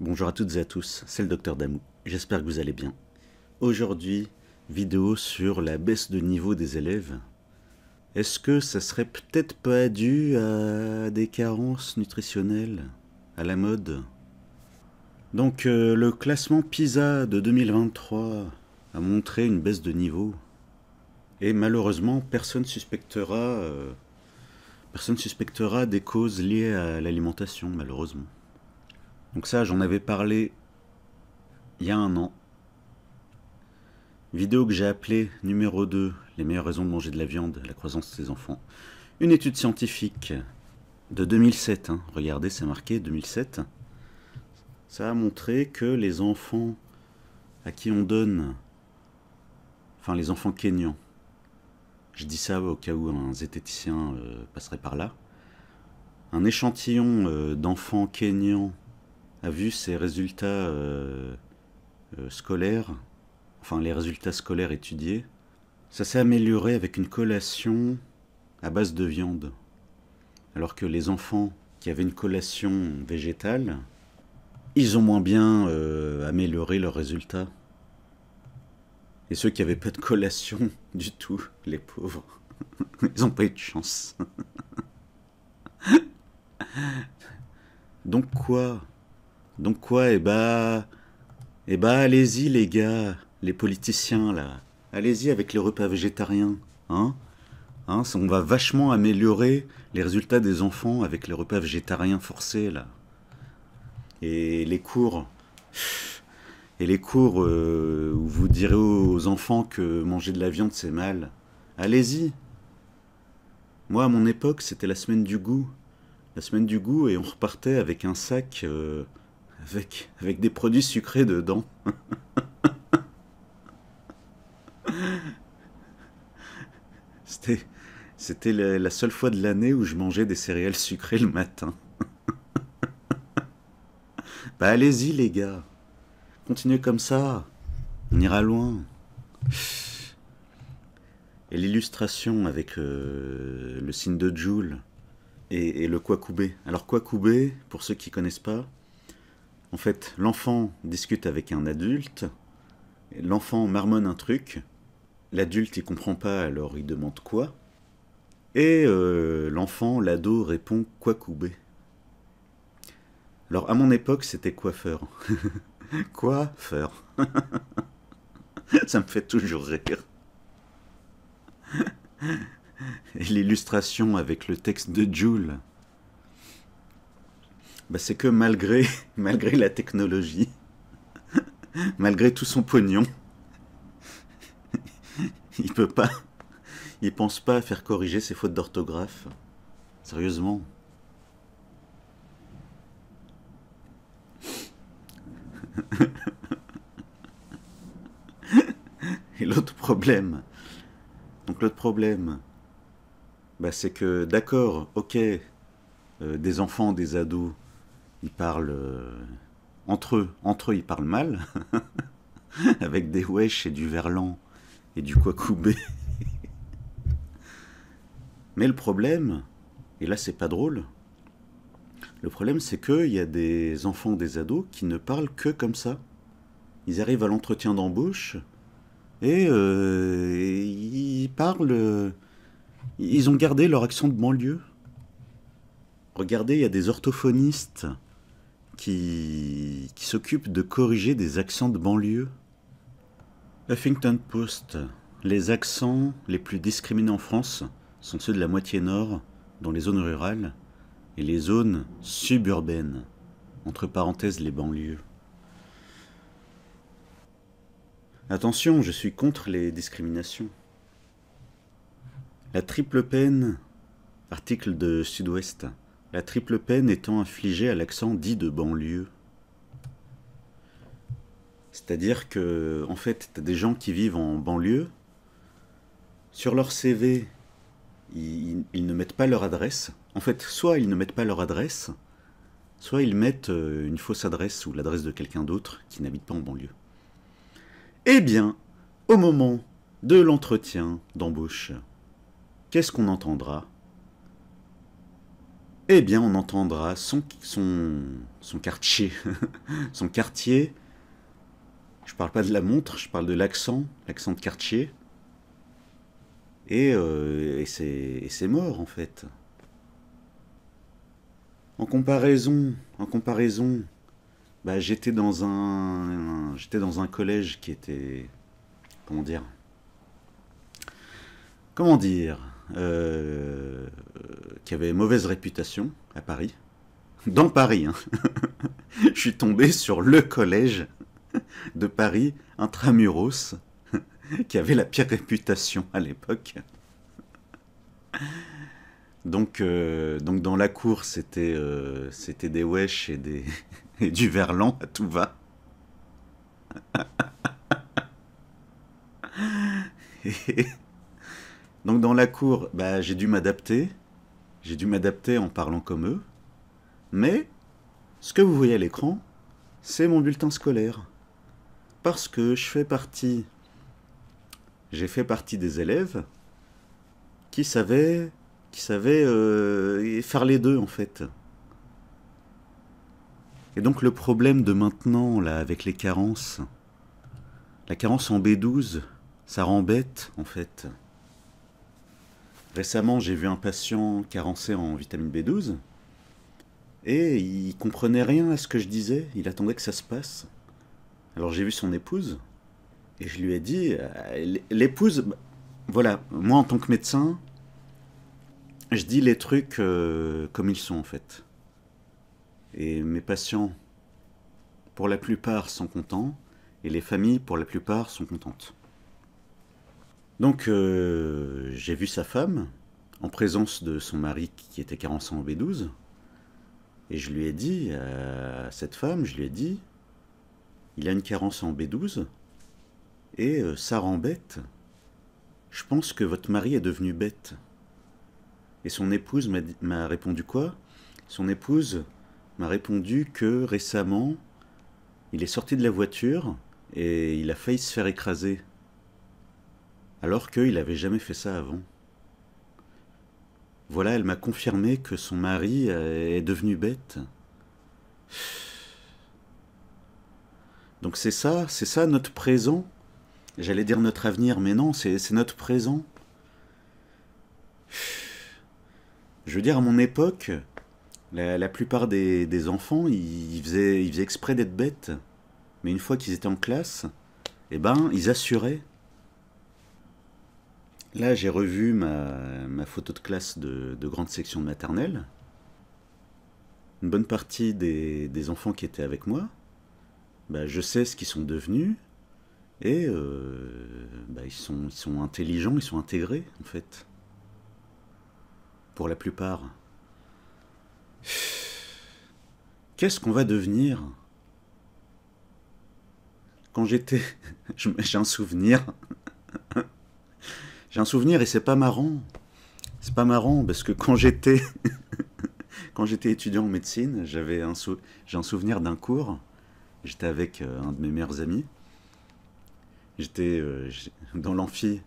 Bonjour à toutes et à tous, c'est le docteur Damou, j'espère que vous allez bien. Aujourd'hui, vidéo sur la baisse de niveau des élèves. Est-ce que ça serait peut-être pas dû à des carences nutritionnelles À la mode Donc euh, le classement PISA de 2023 a montré une baisse de niveau. Et malheureusement, personne suspectera, euh, personne suspectera des causes liées à l'alimentation, malheureusement. Donc ça, j'en avais parlé il y a un an. Vidéo que j'ai appelée numéro 2, les meilleures raisons de manger de la viande, la croissance des enfants. Une étude scientifique de 2007, hein. regardez, c'est marqué 2007. Ça a montré que les enfants à qui on donne, enfin les enfants kényans, je dis ça au cas où un zététicien euh, passerait par là, un échantillon euh, d'enfants kényans a vu ses résultats euh, euh, scolaires, enfin les résultats scolaires étudiés, ça s'est amélioré avec une collation à base de viande. Alors que les enfants qui avaient une collation végétale, ils ont moins bien euh, amélioré leurs résultats. Et ceux qui avaient pas de collation du tout, les pauvres, ils ont pas eu de chance. Donc quoi donc quoi, eh bah... Eh bah allez-y les gars, les politiciens là. Allez-y avec les repas végétariens, hein. hein on va vachement améliorer les résultats des enfants avec les repas végétariens forcés là. Et les cours. Et les cours euh, où vous direz aux enfants que manger de la viande c'est mal. Allez-y. Moi à mon époque c'était la semaine du goût. La semaine du goût et on repartait avec un sac euh, avec, des produits sucrés dedans. C'était, la, seule fois de l'année où je mangeais des céréales sucrées le matin. bah allez-y les gars, continuez comme ça, on ira loin. Et l'illustration avec euh, le signe de Joule et, le Kwakubé. Alors Kwakubé, pour ceux qui connaissent pas, en fait, l'enfant discute avec un adulte, l'enfant marmonne un truc, l'adulte il comprend pas, alors il demande quoi, et euh, l'enfant, l'ado répond quoi coubé. Alors à mon époque, c'était coiffeur. Coiffeur. Ça me fait toujours rire. Et l'illustration avec le texte de Jules. Bah, c'est que malgré, malgré la technologie, malgré tout son pognon, il peut pas, il pense pas à faire corriger ses fautes d'orthographe. Sérieusement. Et l'autre problème, donc l'autre problème, bah, c'est que d'accord, ok, euh, des enfants, des ados, ils parlent euh, entre eux, entre eux ils parlent mal, avec des wesh et du verlan et du quacoubé. Mais le problème, et là c'est pas drôle, le problème c'est qu'il y a des enfants, des ados qui ne parlent que comme ça. Ils arrivent à l'entretien d'embauche et euh, ils parlent, ils ont gardé leur accent de banlieue. Regardez, il y a des orthophonistes qui, qui s'occupe de corriger des accents de banlieue. Huffington Post. Les accents les plus discriminés en France sont ceux de la moitié nord, dans les zones rurales, et les zones suburbaines, entre parenthèses les banlieues. Attention, je suis contre les discriminations. La triple peine, article de Sud-Ouest la triple peine étant infligée à l'accent dit de banlieue. C'est-à-dire que, en fait, tu des gens qui vivent en banlieue. Sur leur CV, ils, ils, ne mettent pas leur adresse. En fait, soit ils ne mettent pas leur adresse, soit ils mettent euh, une fausse adresse ou l'adresse de quelqu'un d'autre qui n'habite pas en banlieue. Eh bien, au moment de l'entretien d'embauche, qu'est-ce qu'on entendra eh bien on entendra son, son quartier. son quartier, je parle pas de la montre, je parle de l'accent, l'accent de quartier. Et, euh, et c'est mort en fait. En comparaison, en comparaison, bah, j'étais dans un j'étais dans un collège qui était comment dire comment dire euh, qui avait mauvaise réputation à Paris, dans Paris, hein. je suis tombé sur le collège de Paris intramuros qui avait la pire réputation à l'époque. Donc, euh, donc dans la cour, c'était euh, c'était des wesh et, des, et du verlan à tout va. Et... Donc dans la cour, bah, j'ai dû m'adapter. J'ai dû m'adapter en parlant comme eux. Mais ce que vous voyez à l'écran, c'est mon bulletin scolaire. Parce que je fais partie... J'ai fait partie des élèves qui savaient, qui savaient euh, faire les deux en fait. Et donc le problème de maintenant, là, avec les carences, la carence en B12, ça rend bête en fait. Récemment, j'ai vu un patient carencé en vitamine B12 et il comprenait rien à ce que je disais, il attendait que ça se passe. Alors j'ai vu son épouse et je lui ai dit euh, l'épouse bah, voilà, moi en tant que médecin, je dis les trucs euh, comme ils sont en fait. Et mes patients pour la plupart sont contents et les familles pour la plupart sont contentes. Donc euh, j'ai vu sa femme en présence de son mari qui était carencé en B12. Et je lui ai dit à euh, cette femme, je lui ai dit, il a une carence en B12 et euh, ça rend bête. Je pense que votre mari est devenu bête. Et son épouse m'a répondu quoi Son épouse m'a répondu que récemment, il est sorti de la voiture et il a failli se faire écraser alors qu'il n'avait jamais fait ça avant. Voilà, elle m'a confirmé que son mari euh, est devenu bête. Donc c'est ça, c'est ça notre présent. J'allais dire notre avenir, mais non, c'est notre présent. Je veux dire, à mon époque, la, plupart des, enfants, ils faisaient, exprès d'être bêtes. Mais une fois qu'ils étaient en classe, eh ben, ils assuraient. Là, j'ai revu ma, photo de classe de, grande section de maternelle. Une bonne partie des, enfants qui étaient avec moi, bah, je sais ce qu'ils sont devenus, et euh, bah, ils sont intelligents, ils sont intégrés, en fait. Pour la plupart. Qu'est-ce qu'on va devenir Quand j'étais... J'ai un souvenir j'ai un souvenir et c'est pas marrant. C'est pas marrant parce que quand j'étais quand j'étais étudiant en médecine, j'avais un j'ai un souvenir d'un cours. J'étais avec euh, un de mes meilleurs amis. J'étais euh, dans l'amphi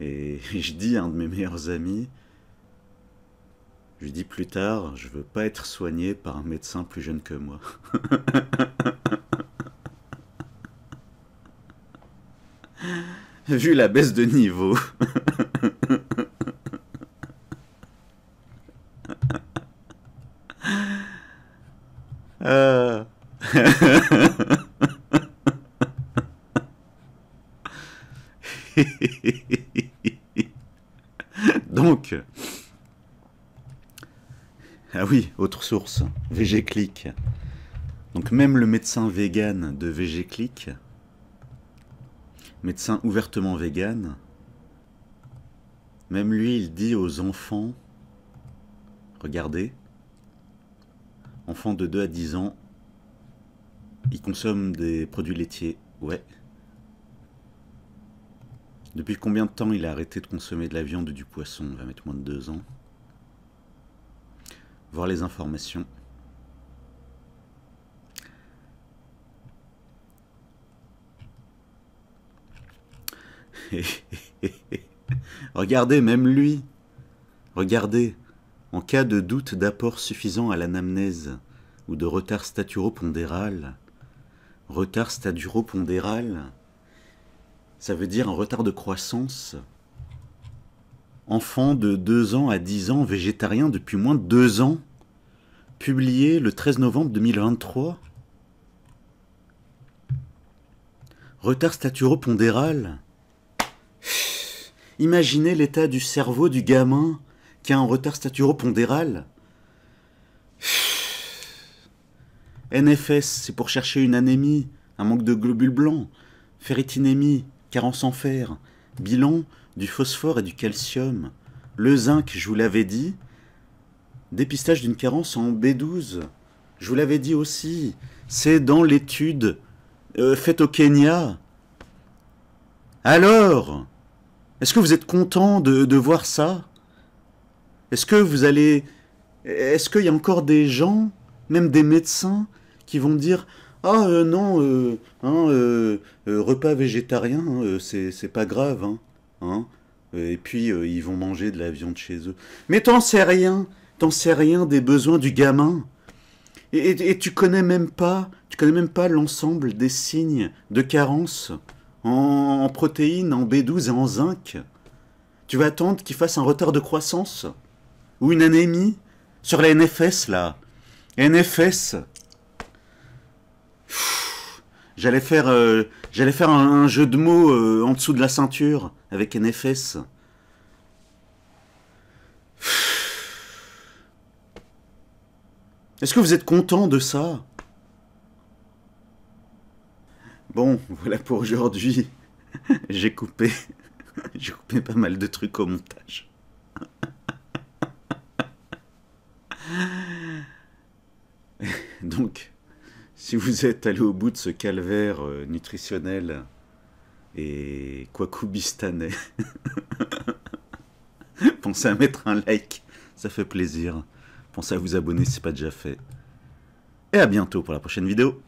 et je dis à un de mes meilleurs amis, je lui dis plus tard, je veux pas être soigné par un médecin plus jeune que moi. vu la baisse de niveau. Euh. Donc, ah oui, autre source, VG Click. Donc même le médecin vegan de VG Click médecin ouvertement vegan, même lui, il dit aux enfants, regardez, enfants de 2 à 10 ans, ils consomment des produits laitiers, ouais. Depuis combien de temps il a arrêté de consommer de la viande ou du poisson On va mettre moins de 2 ans. Voir les informations. Regardez, même lui. Regardez, en cas de doute d'apport suffisant à l'anamnèse ou de retard staturopondéral, retard staturopondéral, ça veut dire un retard de croissance. Enfant de 2 ans à 10 ans, végétarien depuis moins de 2 ans, publié le 13 novembre 2023. Retard staturopondéral, Imaginez l'état du cerveau du gamin qui a un retard staturopondéral. NFS, c'est pour chercher une anémie, un manque de globules blancs. Ferritinémie, carence en fer. Bilan, du phosphore et du calcium. Le zinc, je vous l'avais dit. Dépistage d'une carence en B12. Je vous l'avais dit aussi. C'est dans l'étude euh, faite au Kenya. Alors est-ce que vous êtes content de, voir ça Est-ce que vous allez... Est-ce qu'il y a encore des gens, même des médecins, qui vont dire « Ah euh, non, euh, hein, euh, repas végétarien, hein, c'est pas grave. Hein, et puis ils vont manger de la viande chez eux. » Mais t'en sais rien T'en sais rien des besoins du gamin et, et tu connais même pas, tu connais même pas l'ensemble des signes de carence en, protéines, en B12 et en zinc. Tu vas attendre qu'il fasse un retard de croissance ou une anémie sur la NFS là. NFS. J'allais faire, euh, faire un, jeu de mots euh, en dessous de la ceinture avec NFS. Est-ce que vous êtes content de ça Bon, voilà pour aujourd'hui. J'ai coupé. J'ai coupé pas mal de trucs au montage. Donc, si vous êtes allé au bout de ce calvaire euh, nutritionnel et quacoubistanais, pensez à mettre un like, ça fait plaisir. Pensez à vous abonner si c'est pas déjà fait. Et à bientôt pour la prochaine vidéo.